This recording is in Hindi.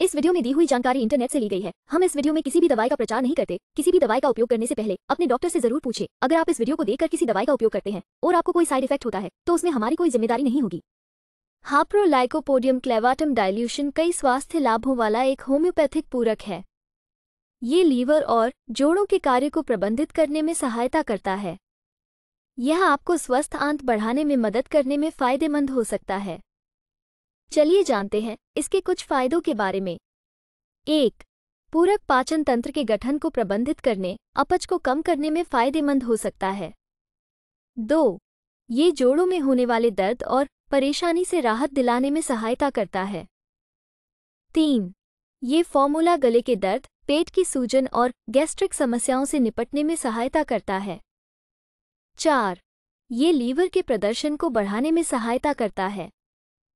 इस वीडियो में दी हुई जानकारी इंटरनेट से ली गई है हम इस वीडियो में किसी भी दवाई का प्रचार नहीं करते किसी भी दवाई का उपयोग करने से पहले अपने डॉक्टर से जरूर पूछे अगर आप इस वीडियो को देखकर किसी दवाई का उपयोग करते हैं और आपको कोई साइड इफेक्ट होता है तो उसमें हमारी कोई जिम्मेदारी नहीं होगी हाप्रोलाइकोपोडियम क्लेवाटम डायल्यूशन कई स्वास्थ्य लाभों वाला एक होम्योपैथिक पूरक है ये लीवर और जोड़ों के कार्य को प्रबंधित करने में सहायता करता है यह आपको स्वस्थ आंत बढ़ाने में मदद करने में फायदेमंद हो सकता है चलिए जानते हैं इसके कुछ फायदों के बारे में एक पूरक पाचन तंत्र के गठन को प्रबंधित करने अपच को कम करने में फायदेमंद हो सकता है दो ये जोड़ों में होने वाले दर्द और परेशानी से राहत दिलाने में सहायता करता है तीन ये फॉर्मूला गले के दर्द पेट की सूजन और गैस्ट्रिक समस्याओं से निपटने में सहायता करता है चार ये लीवर के प्रदर्शन को बढ़ाने में सहायता करता है